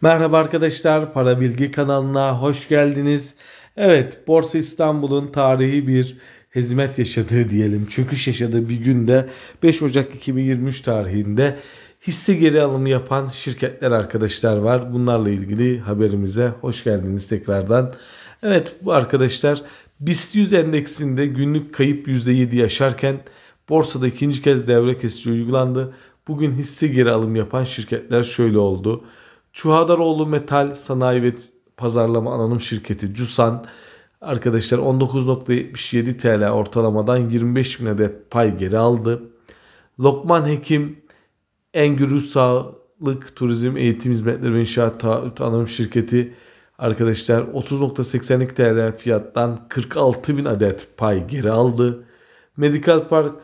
Merhaba arkadaşlar, Para Bilgi kanalına hoş geldiniz. Evet, Borsa İstanbul'un tarihi bir hizmet yaşadığı diyelim, çöküş yaşadığı bir günde 5 Ocak 2023 tarihinde hisse geri alımı yapan şirketler arkadaşlar var. Bunlarla ilgili haberimize hoş geldiniz tekrardan. Evet bu arkadaşlar BIST 100 endeksinde günlük kayıp %7 yaşarken borsada ikinci kez devre kesici uygulandı. Bugün hisse geri alım yapan şirketler şöyle oldu. Çuhadaroğlu Metal Sanayi ve Pazarlama Anonim Şirketi CUSAN arkadaşlar 19.77 TL ortalamadan 25 bin adet pay geri aldı. Lokman Hekim Engürü Sağlık Turizm Eğitim Hizmetleri ve İnşaat Taahhüt Anonim Şirketi arkadaşlar 30.82 TL fiyattan 46 bin adet pay geri aldı. Medical Park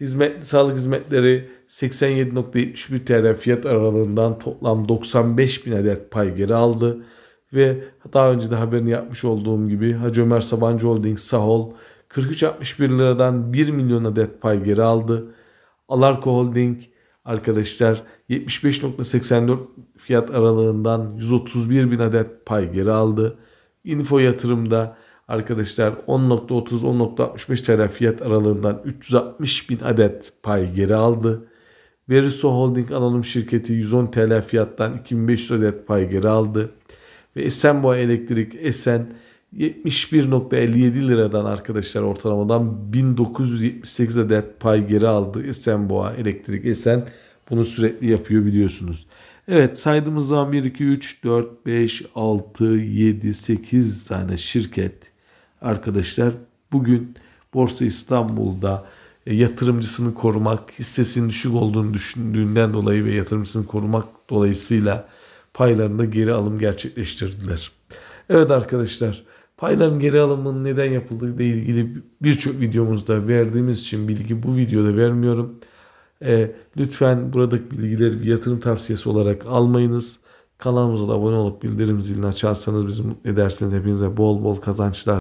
Hizmet, sağlık hizmetleri 87.71 TL fiyat aralığından toplam 95 bin adet pay geri aldı. Ve daha önce de haberini yapmış olduğum gibi Hacı Ömer Sabancı Holding Sahol 43.61 liradan 1 milyon adet pay geri aldı. Alarko Holding arkadaşlar 75.84 fiyat aralığından 131 bin adet pay geri aldı. Info yatırımda arkadaşlar 10.30-10.65 TL fiyat aralığından 360 bin adet pay geri aldı. Veriso Holding anonim şirketi 110 TL fiyattan 2500 adet pay geri aldı. Ve Esenboğa Elektrik Esen 71.57 liradan arkadaşlar ortalamadan 1978 adet pay geri aldı. Esenboğa Elektrik Esen bunu sürekli yapıyor biliyorsunuz. Evet saydığımız zaman 1, 2, 3, 4, 5, 6, 7, 8 tane şirket arkadaşlar bugün Borsa İstanbul'da e, yatırımcısını korumak, hissesinin düşük olduğunu düşündüğünden dolayı ve yatırımcısını korumak dolayısıyla paylarında geri alım gerçekleştirdiler. Evet arkadaşlar payların geri alımının neden yapıldığı ile ilgili birçok videomuzda verdiğimiz için bilgi bu videoda vermiyorum. E, lütfen buradaki bilgileri bir yatırım tavsiyesi olarak almayınız. Kanalımıza da abone olup bildirim zilini açarsanız bizi mutlu edersiniz. Hepinize bol bol kazançlar.